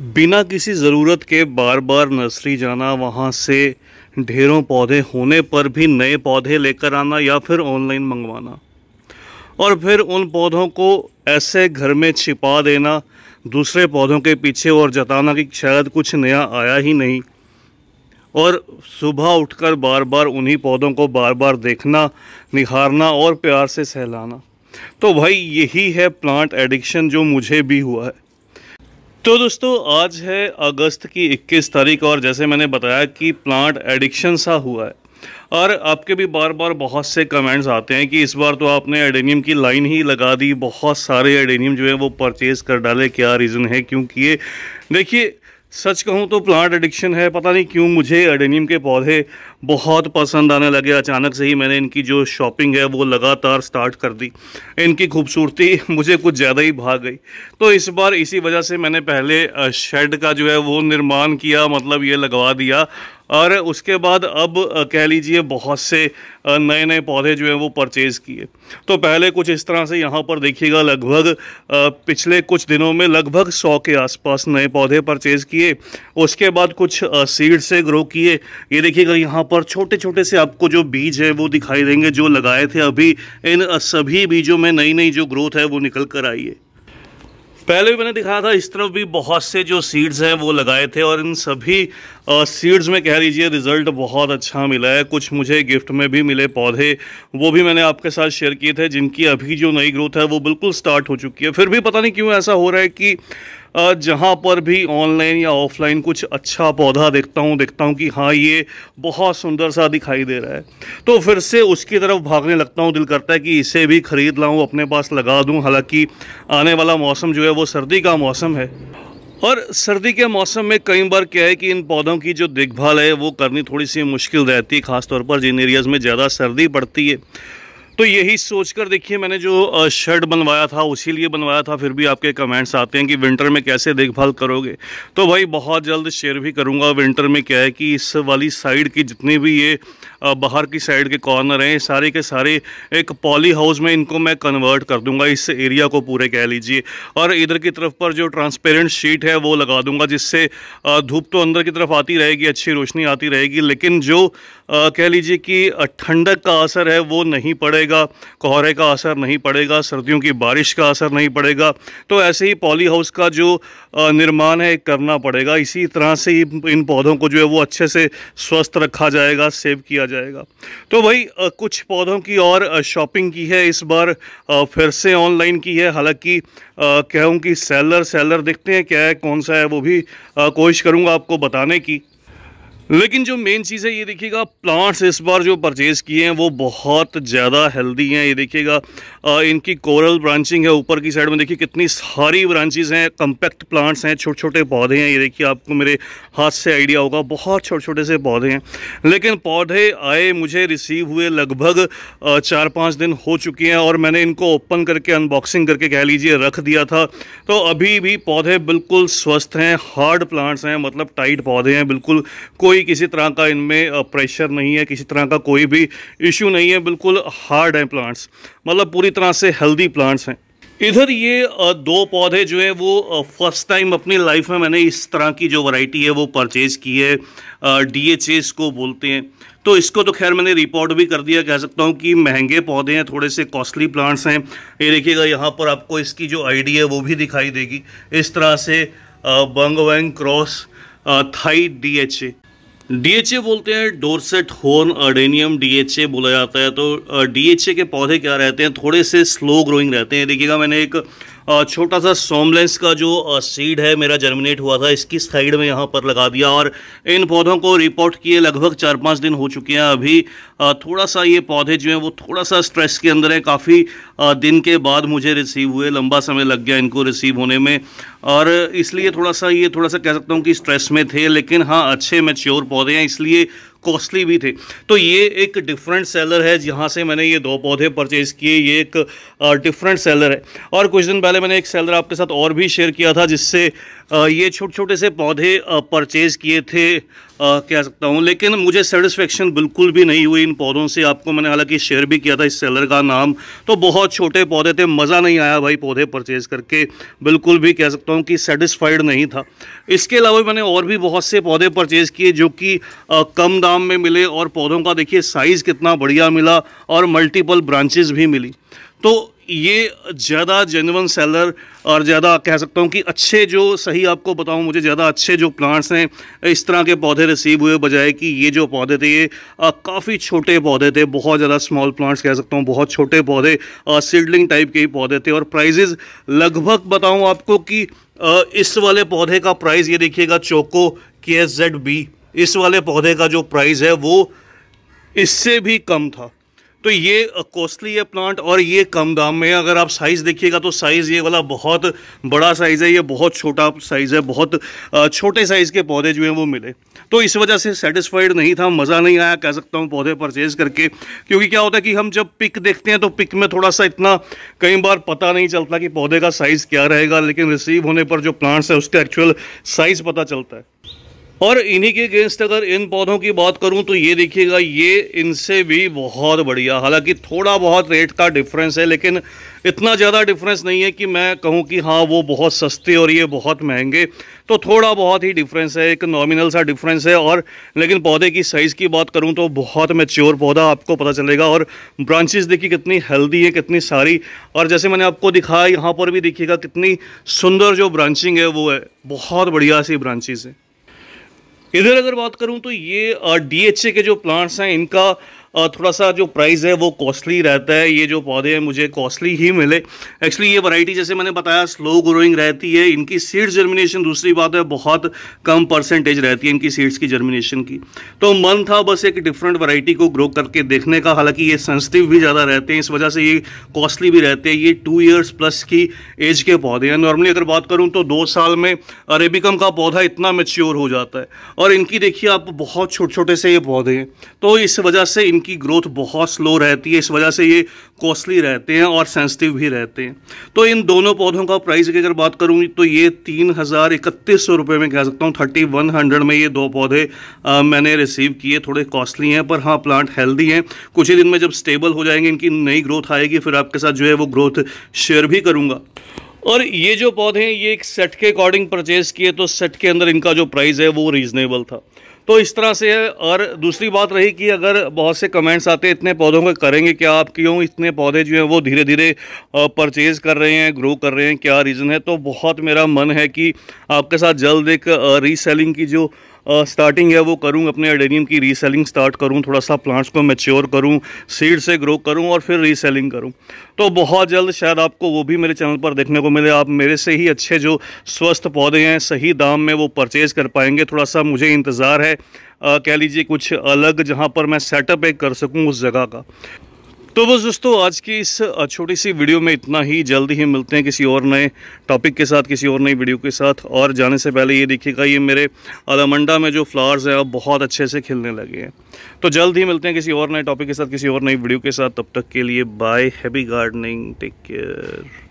बिना किसी ज़रूरत के बार बार नर्सरी जाना वहाँ से ढेरों पौधे होने पर भी नए पौधे लेकर आना या फिर ऑनलाइन मंगवाना और फिर उन पौधों को ऐसे घर में छिपा देना दूसरे पौधों के पीछे और जताना कि शायद कुछ नया आया ही नहीं और सुबह उठकर बार बार उन्हीं पौधों को बार बार देखना निहारना और प्यार से सहलाना तो भाई यही है प्लांट एडिक्शन जो मुझे भी हुआ है तो दोस्तों आज है अगस्त की 21 तारीख और जैसे मैंने बताया कि प्लांट एडिक्शन सा हुआ है और आपके भी बार बार बहुत से कमेंट्स आते हैं कि इस बार तो आपने एडेनियम की लाइन ही लगा दी बहुत सारे एडेनियम जो है वो परचेज़ कर डाले क्या रीज़न है क्योंकि ये देखिए सच कहूँ तो प्लांट एडिक्शन है पता नहीं क्यों मुझे एडेनियम के पौधे बहुत पसंद आने लगे अचानक से ही मैंने इनकी जो शॉपिंग है वो लगातार स्टार्ट कर दी इनकी खूबसूरती मुझे कुछ ज़्यादा ही भाग गई तो इस बार इसी वजह से मैंने पहले शेड का जो है वो निर्माण किया मतलब ये लगवा दिया और उसके बाद अब कह लीजिए बहुत से नए नए पौधे जो हैं वो परचेज़ किए तो पहले कुछ इस तरह से यहाँ पर देखिएगा लगभग पिछले कुछ दिनों में लगभग सौ के आसपास नए पौधे परचेज़ किए उसके बाद कुछ सीड से ग्रो किए ये देखिएगा यहाँ पर छोटे छोटे से आपको जो बीज है वो दिखाई देंगे जो लगाए थे अभी इन सभी बीजों में नई नई जो ग्रोथ है वो निकल कर आई है पहले भी मैंने दिखाया था इस तरफ भी बहुत से जो सीड्स हैं वो लगाए थे और इन सभी सीड्स में कह लीजिए रिज़ल्ट बहुत अच्छा मिला है कुछ मुझे गिफ्ट में भी मिले पौधे वो भी मैंने आपके साथ शेयर किए थे जिनकी अभी जो नई ग्रोथ है वो बिल्कुल स्टार्ट हो चुकी है फिर भी पता नहीं क्यों ऐसा हो रहा है कि जहाँ पर भी ऑनलाइन या ऑफलाइन कुछ अच्छा पौधा देखता हूँ देखता हूँ कि हाँ ये बहुत सुंदर सा दिखाई दे रहा है तो फिर से उसकी तरफ भागने लगता हूँ दिल करता है कि इसे भी ख़रीद लाऊँ अपने पास लगा दूँ हालाँकि आने वाला मौसम जो है वो सर्दी का मौसम है और सर्दी के मौसम में कई बार क्या है कि इन पौधों की जो देखभाल है वो करनी थोड़ी सी मुश्किल रहती है ख़ासतौर पर जिन एरियाज़ में ज़्यादा सर्दी पड़ती है तो यही सोचकर देखिए मैंने जो शर्ट बनवाया था उसी लिए बनवाया था फिर भी आपके कमेंट्स आते हैं कि विंटर में कैसे देखभाल करोगे तो भाई बहुत जल्द शेयर भी करूँगा विंटर में क्या है कि इस वाली साइड की जितने भी ये बाहर की साइड के कॉर्नर हैं सारे के सारे एक पॉली हाउस में इनको मैं कन्वर्ट कर दूंगा इस एरिया को पूरे कह लीजिए और इधर की तरफ पर जो ट्रांसपेरेंट शीट है वो लगा दूंगा जिससे धूप तो अंदर की तरफ आती रहेगी अच्छी रोशनी आती रहेगी लेकिन जो कह लीजिए कि ठंडक का असर है वो नहीं पड़ेगा कोहरे का असर नहीं पड़ेगा सर्दियों की बारिश का असर नहीं पड़ेगा तो ऐसे ही पॉली हाउस का जो निर्माण है करना पड़ेगा इसी तरह से ही इन पौधों को जो है वो अच्छे से स्वस्थ रखा जाएगा सेव किया जाएगा तो भाई कुछ पौधों की और शॉपिंग की है इस बार फिर से ऑनलाइन की है हालांकि कहूँ कि सेलर सेलर देखते हैं क्या है कौन सा है वो भी कोशिश करूँगा आपको बताने की लेकिन जो मेन चीज़ है ये देखिएगा प्लांट्स इस बार जो परचेज़ किए हैं वो बहुत ज़्यादा हेल्दी हैं ये देखिएगा इनकी कोरल ब्रांचिंग है ऊपर की साइड में देखिए कितनी सारी ब्रांचेज हैं कम्पैक्ट प्लांट्स हैं छोटे छोटे पौधे हैं ये देखिए आपको मेरे हाथ से आइडिया होगा बहुत छोटे छोटे से पौधे हैं लेकिन पौधे आए मुझे रिसीव हुए लगभग चार पाँच दिन हो चुके हैं और मैंने इनको ओपन करके अनबॉक्सिंग करके कह लीजिए रख दिया था तो अभी भी पौधे बिल्कुल स्वस्थ हैं हार्ड प्लांट्स हैं मतलब टाइट पौधे हैं बिल्कुल कोई कोई किसी तरह का इनमें प्रेशर नहीं है किसी तरह का कोई भी इशू नहीं है बिल्कुल हार्ड हैं प्लांट्स मतलब पूरी तरह से हेल्दी प्लांट्स हैं इधर ये दो पौधे जो हैं वो फर्स्ट टाइम अपनी लाइफ में मैंने इस तरह की जो वैरायटी है वो परचेज़ की है डी एच को बोलते हैं तो इसको तो खैर मैंने रिपोर्ट भी कर दिया कह सकता हूँ कि महंगे पौधे हैं थोड़े से कॉस्टली प्लांट्स हैं ये देखिएगा यहाँ पर आपको इसकी जो आईडी है वो भी दिखाई देगी इस तरह से बंग वैंग क्रॉस थाई डी डीएचए बोलते हैं डोरसेट होर्न अर्डेनियम डीएचए बोला जाता है तो डीएचए के पौधे क्या रहते हैं थोड़े से स्लो ग्रोइंग रहते हैं देखिएगा मैंने एक छोटा सा सोमलेंस का जो सीड है मेरा जर्मिनेट हुआ था इसकी साइड में यहाँ पर लगा दिया और इन पौधों को रिपोर्ट किए लगभग चार पाँच दिन हो चुके हैं अभी थोड़ा सा ये पौधे जो हैं वो थोड़ा सा स्ट्रेस के अंदर हैं काफ़ी दिन के बाद मुझे रिसीव हुए लंबा समय लग गया इनको रिसीव होने में और इसलिए थोड़ा सा ये थोड़ा सा कह सकता हूँ कि स्ट्रेस में थे लेकिन हाँ अच्छे मेच्योर पौधे हैं इसलिए कॉस्टली भी थे तो ये एक डिफरेंट सेलर है जहाँ से मैंने ये दो पौधे परचेज़ किए ये एक डिफरेंट सेलर है और कुछ दिन पहले मैंने एक सेलर आपके साथ और भी शेयर किया था जिससे ये छोटे छोटे से पौधे परचेज़ किए थे कह सकता हूँ लेकिन मुझे सेटिस्फेक्शन बिल्कुल भी नहीं हुई इन पौधों से आपको मैंने हालांकि शेयर भी किया था इस सेलर का नाम तो बहुत छोटे पौधे थे मज़ा नहीं आया भाई पौधे परचेज़ करके बिल्कुल भी कह सकता हूँ कि सेटिस्फाइड नहीं था इसके अलावा मैंने और भी बहुत से पौधे परचेज़ किए जो कि कम दाम में मिले और पौधों का देखिए साइज़ कितना बढ़िया मिला और मल्टीपल ब्रांचेज़ भी मिली तो ये ज़्यादा जेनवन सेलर और ज़्यादा कह सकता हूँ कि अच्छे जो सही आपको बताऊँ मुझे ज़्यादा अच्छे जो प्लांट्स हैं इस तरह के पौधे रिसीव हुए बजाय कि ये जो पौधे थे ये काफ़ी छोटे पौधे थे बहुत ज़्यादा स्मॉल प्लांट्स कह सकता हूँ बहुत छोटे पौधे सीडलिंग टाइप के ही पौधे थे और प्राइजेज़ लगभग बताऊँ आपको कि इस वाले पौधे का प्राइस ये देखिएगा चोको के एस जेड बी इस वाले पौधे का जो प्राइस है वो इससे भी कम था तो ये कॉस्टली है प्लांट और ये कम दाम में है अगर आप साइज़ देखिएगा तो साइज़ ये वाला बहुत बड़ा साइज़ है ये बहुत छोटा साइज़ है बहुत छोटे साइज़ के पौधे जो हैं वो मिले तो इस वजह से सेटिस्फाइड नहीं था मज़ा नहीं आया कह सकता हूँ पौधे परचेज़ करके क्योंकि क्या होता है कि हम जब पिक देखते हैं तो पिक में थोड़ा सा इतना कई बार पता नहीं चलता कि पौधे का साइज़ क्या रहेगा लेकिन रिसीव होने पर जो प्लांट्स है उसका एक्चुअल साइज़ पता चलता है और इन्हीं के अगेंस्ट अगर इन पौधों की बात करूं तो ये देखिएगा ये इनसे भी बहुत बढ़िया हालांकि थोड़ा बहुत रेट का डिफरेंस है लेकिन इतना ज़्यादा डिफरेंस नहीं है कि मैं कहूं कि हाँ वो बहुत सस्ते और ये बहुत महंगे तो थोड़ा बहुत ही डिफरेंस है एक नॉमिनल सा डिफरेंस है और लेकिन पौधे की साइज़ की बात करूँ तो बहुत मेच्योर पौधा आपको पता चलेगा और ब्रांचेज देखिए कितनी हेल्दी है कितनी सारी और जैसे मैंने आपको दिखाया यहाँ पर भी देखिएगा कितनी सुंदर जो ब्रांचिंग है वो है बहुत बढ़िया सी ब्रांचेज है इधर अगर बात करूं तो ये डीएचए के जो प्लांट्स हैं इनका थोड़ा सा जो प्राइस है वो कॉस्टली रहता है ये जो पौधे हैं मुझे कॉस्टली ही मिले एक्चुअली ये वैरायटी जैसे मैंने बताया स्लो ग्रोइंग रहती है इनकी सीड्स जर्मिनेशन दूसरी बात है बहुत कम परसेंटेज रहती है इनकी सीड्स की जर्मिनेशन की तो मन था बस एक डिफरेंट वैरायटी को ग्रो करके देखने का हालांकि ये सेंसिटिव भी ज़्यादा रहते हैं इस वजह से ये कॉस्टली भी रहते हैं ये टू ईयर्स प्लस की एज के पौधे हैं नॉर्मली अगर बात करूँ तो दो साल में अरेबिकम का पौधा इतना मेच्योर हो जाता है और इनकी देखिए आप बहुत छोटे छोटे से ये पौधे हैं तो इस वजह से इन इनकी ग्रोथ बहुत स्लो रहती है इस वजह से ये कॉस्टली रहते हैं और सेंसिटिव भी रहते हैं तो इन दोनों पौधों का प्राइस की अगर बात करूँगी तो ये तीन हज़ार इकतीस सौ रुपये में कह सकता हूँ थर्टी वन हंड्रेड में ये दो पौधे आ, मैंने रिसीव किए थोड़े कॉस्टली हैं पर हाँ प्लांट हेल्दी हैं कुछ ही दिन में जब स्टेबल हो जाएंगे इनकी नई ग्रोथ आएगी फिर आपके साथ जो है वो ग्रोथ शेयर भी करूँगा और ये जो पौधे हैं ये एक सेट के अकॉर्डिंग परचेज़ किए तो सेट के अंदर इनका जो प्राइस है वो रीज़नेबल था तो इस तरह से है और दूसरी बात रही कि अगर बहुत से कमेंट्स आते हैं इतने पौधों को करेंगे क्या आप क्यों इतने पौधे जो हैं वो धीरे धीरे परचेज़ कर रहे हैं ग्रो कर रहे हैं क्या रीज़न है तो बहुत मेरा मन है कि आपके साथ जल्द एक रीसेलिंग की जो स्टार्टिंग है वो करूँ अपने एडेनियम की रीसेलिंग स्टार्ट करूँ थोड़ा सा प्लांट्स को मेच्योर करूँ सीड से ग्रो करूँ और फिर रीसेलिंग करूँ तो बहुत जल्द शायद आपको वो भी मेरे चैनल पर देखने को मिले आप मेरे से ही अच्छे जो स्वस्थ पौधे हैं सही दाम में वो परचेज़ कर पाएंगे थोड़ा सा मुझे इंतज़ार है कह लीजिए कुछ अलग जहाँ पर मैं सेटअप एक कर सकूँ उस जगह का तो बस दोस्तों आज की इस छोटी सी वीडियो में इतना ही जल्द ही मिलते हैं किसी और नए टॉपिक के साथ किसी और नई वीडियो के साथ और जाने से पहले ये देखिएगा ये मेरे अलामंडा में जो फ्लावर्स हैं अब बहुत अच्छे से खिलने लगे हैं तो जल्द ही मिलते हैं किसी और नए टॉपिक के साथ किसी और नई वीडियो के साथ तब तक के लिए bye happy gardening take care